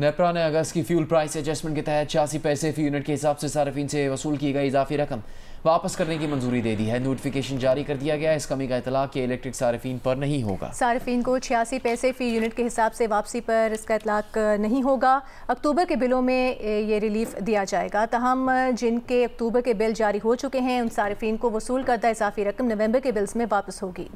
नेपरा ने अगस्त की fuel price adjustment के तहत छियासी पैसे फी यूनिट के हिसाब से सार्फिन से वसूल की गई इजाफी रकम वापस करने की मंजूरी दे दी है नोटिफिकेशन जारी कर दिया गया है इस कमी का इतला के इलेक्ट्रिक सार्फिन पर नहीं होगा सार्फिन को छियासी पैसे फी यूनिट के हिसाब से वापसी पर इसका इतलाक नहीं होगा अक्टूबर के बिलों में ये रिलीफ दिया जाएगा तहम जिनके अक्टूबर के बिल जारी हो चुके हैं उन सार्फिन को वसूल करदा इजाफी रकम नवम्बर के बिल्स में वापस होगी